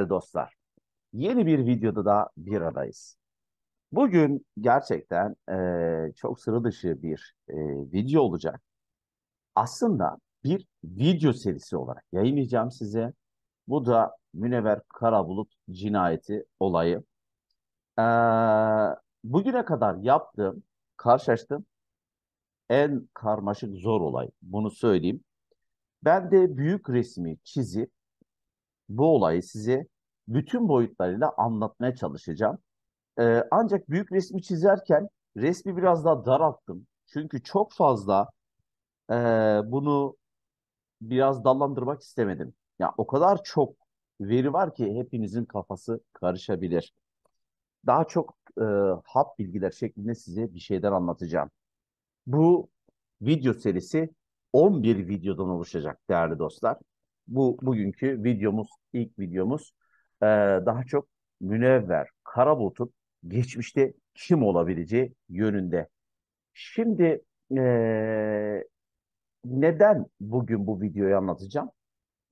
Değerli dostlar, yeni bir videoda da bir aradayız. Bugün gerçekten e, çok sıra dışı bir e, video olacak. Aslında bir video serisi olarak yayınlayacağım size. Bu da Münevver Karabulut cinayeti olayı. E, bugüne kadar yaptığım, karşılaştığım en karmaşık zor olay. Bunu söyleyeyim. Ben de büyük resmi çizip bu olayı size bütün boyutlarıyla anlatmaya çalışacağım. Ee, ancak büyük resmi çizerken resmi biraz daha daralttım. Çünkü çok fazla e, bunu biraz dallandırmak istemedim. Ya o kadar çok veri var ki hepinizin kafası karışabilir. Daha çok e, hap bilgiler şeklinde size bir şeyler anlatacağım. Bu video serisi 11 videodan oluşacak değerli dostlar bu bugünkü videomuz, ilk videomuz e, daha çok Münevver Karabulut'un geçmişte kim olabileceği yönünde. Şimdi e, neden bugün bu videoyu anlatacağım?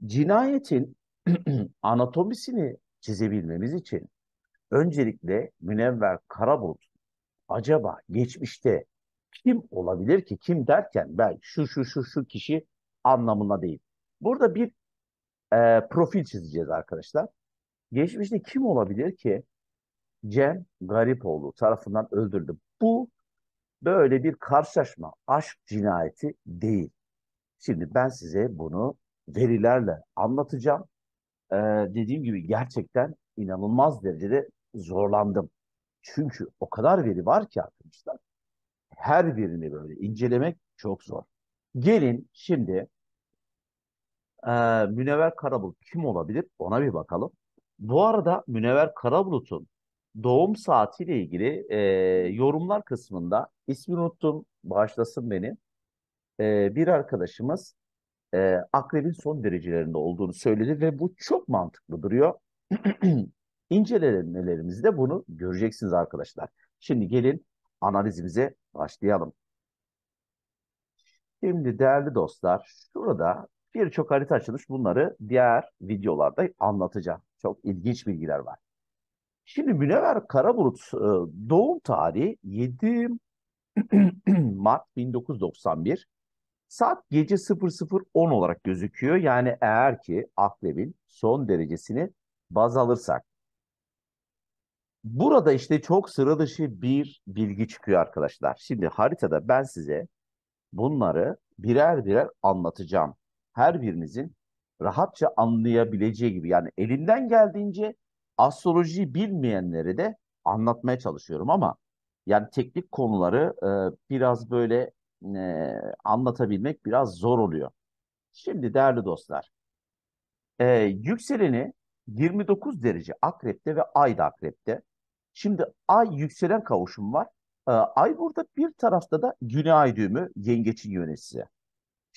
Cinayetin anatomisini çizebilmemiz için öncelikle Münevver Karabulut acaba geçmişte kim olabilir ki? Kim derken ben şu şu şu şu kişi anlamına değil. Burada bir e, profil çizeceğiz arkadaşlar. Geçmişte kim olabilir ki Cem Garipoğlu tarafından öldürdü? Bu böyle bir karşılaşma, aşk cinayeti değil. Şimdi ben size bunu verilerle anlatacağım. Ee, dediğim gibi gerçekten inanılmaz derecede zorlandım. Çünkü o kadar veri var ki arkadaşlar her birini böyle incelemek çok zor. Gelin şimdi ee, Münevver Karabulut kim olabilir? Ona bir bakalım. Bu arada Münevver Karabulut'un doğum saatiyle ilgili e, yorumlar kısmında ismini unuttum, bağışlasın beni. E, bir arkadaşımız e, akrebin son derecelerinde olduğunu söyledi ve bu çok mantıklı duruyor. İncelemelerimizde bunu göreceksiniz arkadaşlar. Şimdi gelin analizimize başlayalım. Şimdi değerli dostlar, şurada Birçok harita açılmış bunları diğer videolarda anlatacağım. Çok ilginç bilgiler var. Şimdi Münevver Karabulut e, doğum tarihi 7 Mart 1991. Saat gece 00.10 olarak gözüküyor. Yani eğer ki akrebin son derecesini baz alırsak. Burada işte çok sıra dışı bir bilgi çıkıyor arkadaşlar. Şimdi haritada ben size bunları birer birer anlatacağım her birinizin rahatça anlayabileceği gibi yani elinden geldiğince astrolojiyi bilmeyenlere de anlatmaya çalışıyorum ama yani teknik konuları e, biraz böyle e, anlatabilmek biraz zor oluyor. Şimdi değerli dostlar, e, yükseleni 29 derece akrepte ve ay da akrepte. Şimdi ay yükselen kavuşum var. E, ay burada bir tarafta da güney ay düğümü yengeçin yöneticisi.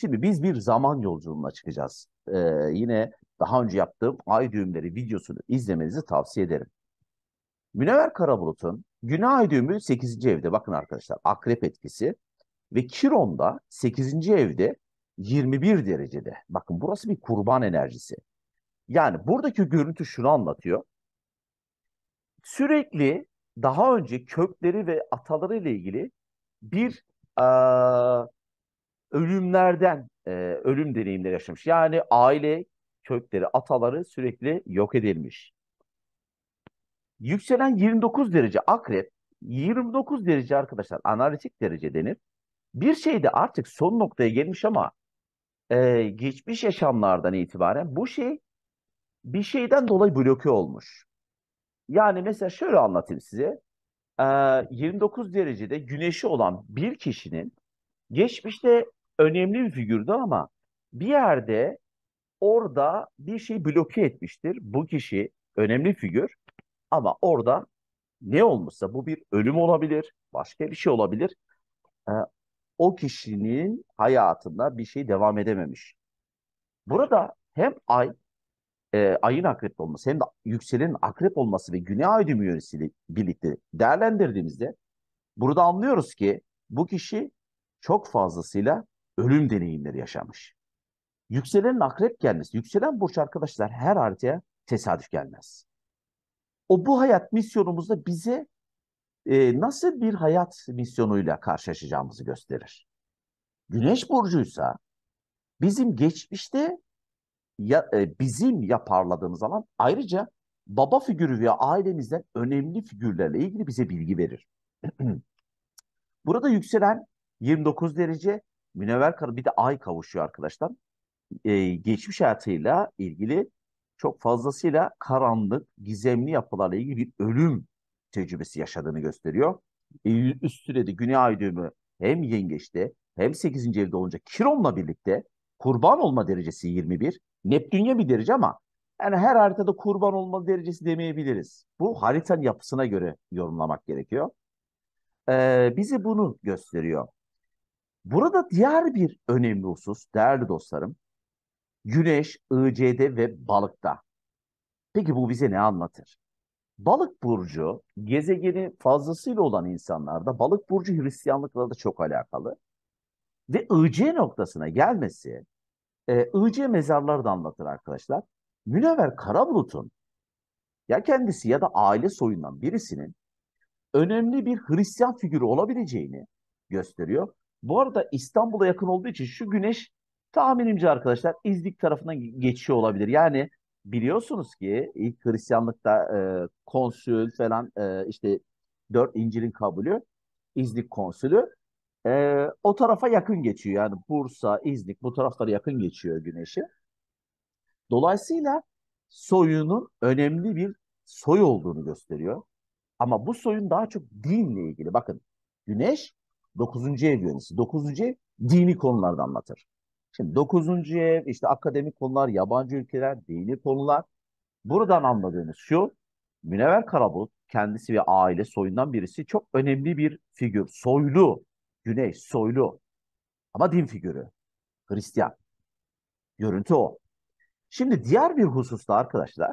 Şimdi biz bir zaman yolculuğuna çıkacağız. Ee, yine daha önce yaptığım ay düğümleri videosunu izlemenizi tavsiye ederim. Münevver Karabulut'un Günah ay düğümü 8. evde bakın arkadaşlar akrep etkisi ve Kiron'da 8. evde 21 derecede. Bakın burası bir kurban enerjisi. Yani buradaki görüntü şunu anlatıyor. Sürekli daha önce kökleri ve ataları ile ilgili bir e, ölümlerden e, ölüm deneyimleri yaşamış. Yani aile kökleri, ataları sürekli yok edilmiş. Yükselen 29 derece akrep, 29 derece arkadaşlar analitik derece denir. Bir şey de artık son noktaya gelmiş ama e, geçmiş yaşamlardan itibaren bu şey bir şeyden dolayı bloke olmuş. Yani mesela şöyle anlatayım size. E, 29 derecede güneşi olan bir kişinin geçmişte önemli bir figürdü ama bir yerde orada bir şey bloke etmiştir. Bu kişi önemli figür ama orada ne olmuşsa bu bir ölüm olabilir, başka bir şey olabilir. Ee, o kişinin hayatında bir şey devam edememiş. Burada hem ay, e, ayın akrep olması hem de yükselenin akrep olması ve güney ay düğümü birlikte değerlendirdiğimizde burada anlıyoruz ki bu kişi çok fazlasıyla ölüm deneyimleri yaşamış. Yükselen akrep gelmesi, yükselen burç arkadaşlar her haritaya tesadüf gelmez. O bu hayat misyonumuzda bize e, nasıl bir hayat misyonuyla karşılaşacağımızı gösterir. Güneş burcuysa bizim geçmişte ya, e, bizim yaparladığımız alan ayrıca baba figürü veya ailemizden önemli figürlerle ilgili bize bilgi verir. Burada yükselen 29 derece, Münevver Karı bir de ay kavuşuyor arkadaşlar. Ee, geçmiş hayatıyla ilgili çok fazlasıyla karanlık, gizemli yapılarla ilgili bir ölüm tecrübesi yaşadığını gösteriyor. Eylül üstüne de Güney Ay düğümü hem yengeçte hem 8. evde olunca Kiron'la birlikte kurban olma derecesi 21. Neptün'e bir derece ama yani her haritada kurban olma derecesi demeyebiliriz. Bu haritanın yapısına göre yorumlamak gerekiyor. Ee, bize bunu gösteriyor. Burada diğer bir önemli husus değerli dostlarım. Güneş, IC'de ve balıkta. Peki bu bize ne anlatır? Balık burcu gezegeni fazlasıyla olan insanlarda balık burcu Hristiyanlıkla da çok alakalı. Ve IC noktasına gelmesi e, IC mezarları da anlatır arkadaşlar. Münevver Karabulut'un ya kendisi ya da aile soyundan birisinin önemli bir Hristiyan figürü olabileceğini gösteriyor. Bu arada İstanbul'a yakın olduğu için şu güneş tahminimce arkadaşlar İzlik tarafından geçiyor olabilir. Yani biliyorsunuz ki ilk Hristiyanlıkta e, konsül falan e, işte dört İncil'in kabulü İzlik konsülü e, o tarafa yakın geçiyor. Yani Bursa, İznik bu taraflara yakın geçiyor güneşi. Dolayısıyla soyunun önemli bir soy olduğunu gösteriyor. Ama bu soyun daha çok dinle ilgili. Bakın güneş Dokuzuncu ev yönesi. Dokuzuncu ev dini konularda anlatır. Şimdi dokuzuncu ev işte akademik konular, yabancı ülkeler, dini konular. Buradan anladığınız şu. Münevver Karabulut kendisi ve aile soyundan birisi çok önemli bir figür. Soylu. Güney soylu. Ama din figürü. Hristiyan. Görüntü o. Şimdi diğer bir hususta arkadaşlar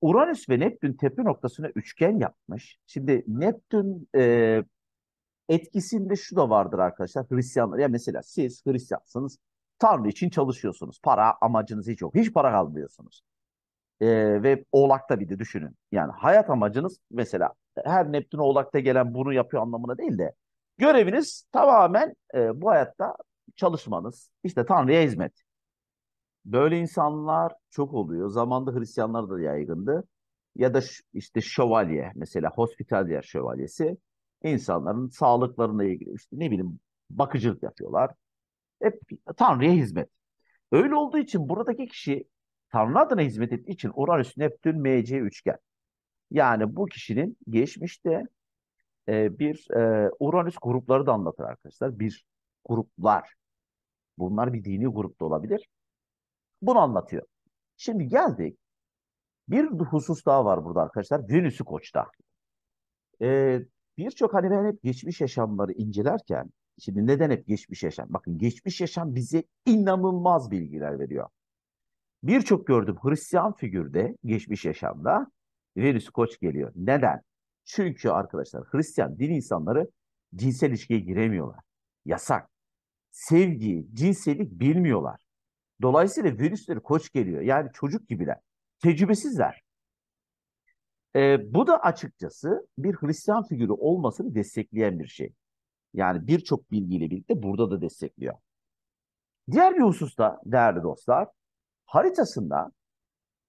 Uranüs ve Neptün tepe noktasına üçgen yapmış. Şimdi Neptün e, etkisinde şu da vardır arkadaşlar. Hristiyanlar ya mesela siz Hristiyansınız. Tanrı için çalışıyorsunuz. Para amacınız hiç yok. Hiç para kalmıyorsunuz. Ee, ve Oğlak'ta bir de düşünün. Yani hayat amacınız mesela her Neptün Oğlak'ta gelen bunu yapıyor anlamına değil de göreviniz tamamen e, bu hayatta çalışmanız. işte Tanrı'ya hizmet. Böyle insanlar çok oluyor. zamanda Hristiyanlar da yaygındı. Ya da işte şövalye mesela hospitalyer şövalyesi insanların sağlıklarına ilgili işte ne bileyim bakıcılık yapıyorlar. Hep Tanrı'ya hizmet. Öyle olduğu için buradaki kişi Tanrı adına hizmet ettiği için Uranüs, Neptün, MC üçgen. Yani bu kişinin geçmişte e, bir e, Uranüs grupları da anlatır arkadaşlar. Bir gruplar. Bunlar bir dini grupta olabilir. Bunu anlatıyor. Şimdi geldik. Bir husus daha var burada arkadaşlar. Venüs'ü koçta. E, birçok hani ben hep geçmiş yaşamları incelerken şimdi neden hep geçmiş yaşam? Bakın geçmiş yaşam bize inanılmaz bilgiler veriyor. Birçok gördüm Hristiyan figürde geçmiş yaşamda Venüs Koç geliyor. Neden? Çünkü arkadaşlar Hristiyan din insanları cinsel ilişkiye giremiyorlar. Yasak. Sevgi, cinsellik bilmiyorlar. Dolayısıyla Venüsleri Koç geliyor. Yani çocuk gibiler. Tecrübesizler. E, bu da açıkçası bir Hristiyan figürü olmasını destekleyen bir şey. Yani birçok bilgiyle birlikte burada da destekliyor. Diğer bir hususta değerli dostlar, haritasında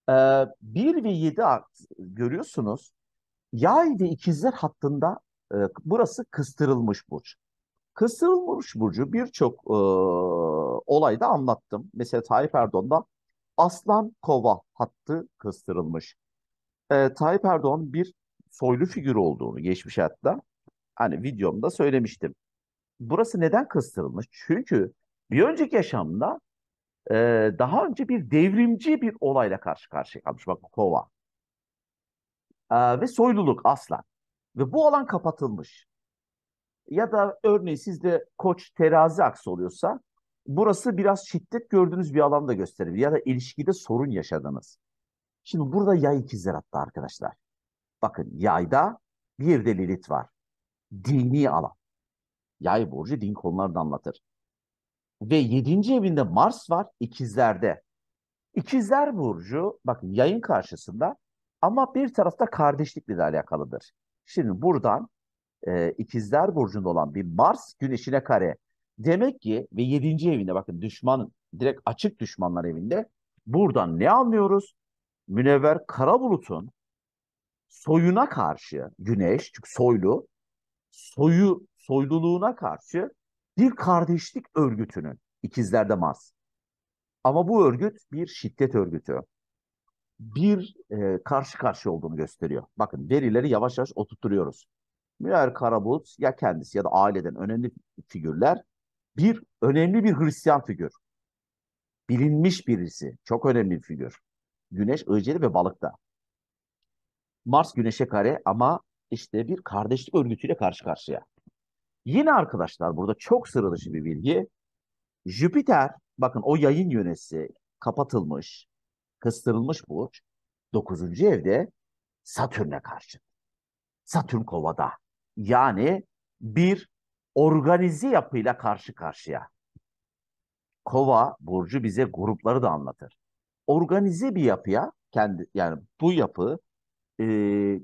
e, 1 ve 7 görüyorsunuz. Yay ve ikizler hattında e, burası kıstırılmış burç. Kıstırılmış burcu birçok e, olayda anlattım. Mesela Tayyip Erdoğan'da aslan kova hattı kıstırılmış e, Tayyip Erdoğan'ın bir soylu figür olduğunu geçmiş hatta hani videomda söylemiştim. Burası neden kıstırılmış? Çünkü bir önceki yaşamında e, daha önce bir devrimci bir olayla karşı karşıya kalmış. Bak kova. E, ve soyluluk aslan. Ve bu alan kapatılmış. Ya da örneğin sizde koç terazi aksı oluyorsa burası biraz şiddet gördüğünüz bir alanda gösterir. Ya da ilişkide sorun yaşadınız. Şimdi burada yay ikizler attı arkadaşlar. Bakın yayda bir de Lilit var. Dini alan. Yay burcu din konularını anlatır. Ve yedinci evinde Mars var ikizlerde. İkizler burcu bakın yayın karşısında ama bir tarafta kardeşlikle de alakalıdır. Şimdi buradan e, ikizler burcunda olan bir Mars güneşine kare. Demek ki ve yedinci evinde bakın düşman direkt açık düşmanlar evinde buradan ne anlıyoruz? Münevver Karabulut'un soyuna karşı Güneş çünkü soylu soyu soyluluğuna karşı bir kardeşlik örgütünün ikizlerde Mars. Ama bu örgüt bir şiddet örgütü. Bir e, karşı karşı olduğunu gösteriyor. Bakın verileri yavaş yavaş oturtuyoruz. Münevver Karabulut ya kendisi ya da aileden önemli figürler bir önemli bir Hristiyan figür. Bilinmiş birisi, çok önemli bir figür. Güneş Öceli ve Balık'ta. Mars Güneş'e kare ama işte bir kardeşlik örgütüyle karşı karşıya. Yine arkadaşlar burada çok sıra bir bilgi. Jüpiter bakın o yayın yönesi kapatılmış, kıstırılmış burç. Dokuzuncu evde Satürn'e karşı. Satürn kovada. Yani bir organize yapıyla karşı karşıya. Kova burcu bize grupları da anlatır organize bir yapıya kendi yani bu yapı e,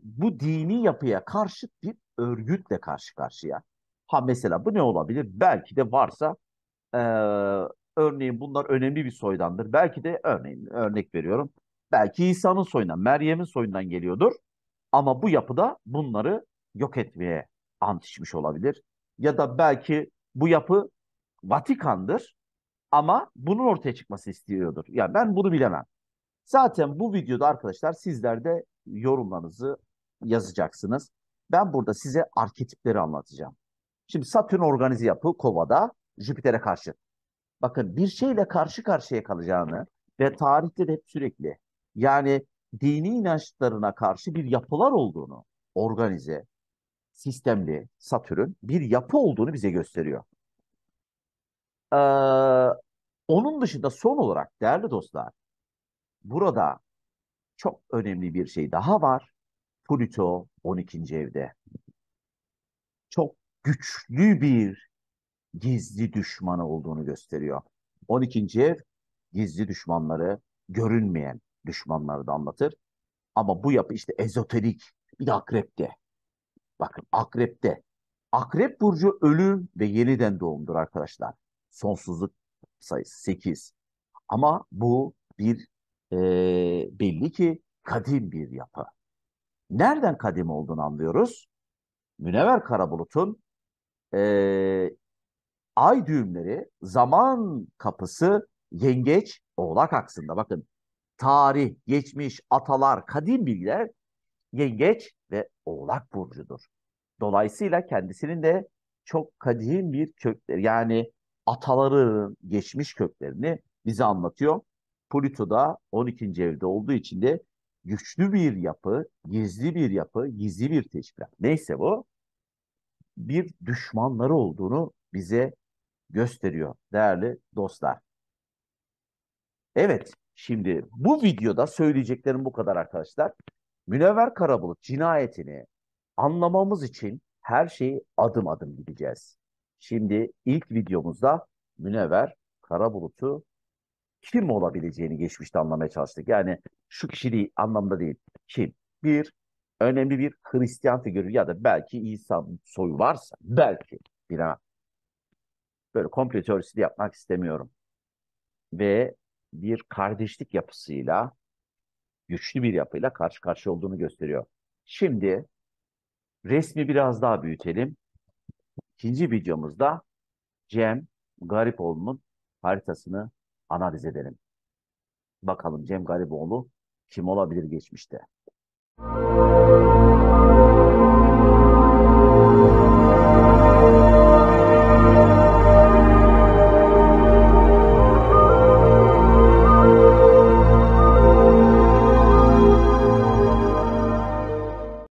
bu dini yapıya karşıt bir örgütle karşı karşıya. Ha mesela bu ne olabilir? Belki de varsa e, örneğin bunlar önemli bir soydandır. Belki de örneğin örnek veriyorum. Belki İsa'nın soyundan, Meryem'in soyundan geliyordur. Ama bu yapıda bunları yok etmeye antişmiş olabilir. Ya da belki bu yapı Vatikan'dır ama bunun ortaya çıkması istiyordur. yani ben bunu bilemem. Zaten bu videoda arkadaşlar sizler de yorumlarınızı yazacaksınız. Ben burada size arketipleri anlatacağım. Şimdi Satürn organize yapı kovada Jüpiter'e karşı. Bakın bir şeyle karşı karşıya kalacağını ve tarihte de hep sürekli yani dini inançlarına karşı bir yapılar olduğunu organize, sistemli Satürn bir yapı olduğunu bize gösteriyor. Ee, onun dışında son olarak değerli dostlar, burada çok önemli bir şey daha var. Pluto 12. evde. Çok güçlü bir gizli düşmanı olduğunu gösteriyor. 12. ev gizli düşmanları, görünmeyen düşmanları da anlatır. Ama bu yapı işte ezoterik. Bir de akrepte. Bakın akrepte. Akrep burcu ölüm ve yeniden doğumdur arkadaşlar. Sonsuzluk sayısı 8. Ama bu bir e, belli ki kadim bir yapı. Nereden kadim olduğunu anlıyoruz. Münevver Karabulut'un e, ay düğümleri, zaman kapısı yengeç oğlak aksında. Bakın tarih, geçmiş, atalar, kadim bilgiler yengeç ve oğlak burcudur. Dolayısıyla kendisinin de çok kadim bir kök yani ataların geçmiş köklerini bize anlatıyor. Pluto da 12. evde olduğu için de güçlü bir yapı, gizli bir yapı, gizli bir teşkilat. Neyse bu bir düşmanları olduğunu bize gösteriyor değerli dostlar. Evet, şimdi bu videoda söyleyeceklerim bu kadar arkadaşlar. Münevver Karabulut cinayetini anlamamız için her şeyi adım adım gideceğiz. Şimdi ilk videomuzda Münevver Karabulut'u kim olabileceğini geçmişte anlamaya çalıştık. Yani şu kişi değil anlamda değil. Kim? Bir, önemli bir Hristiyan figürü ya da belki İsa soyu varsa belki bilemem. Böyle komplo teorisi de yapmak istemiyorum. Ve bir kardeşlik yapısıyla güçlü bir yapıyla karşı karşıya olduğunu gösteriyor. Şimdi resmi biraz daha büyütelim İkinci videomuzda Cem Garipoğlu'nun haritasını analiz edelim. Bakalım Cem Garipoğlu kim olabilir geçmişte? Müzik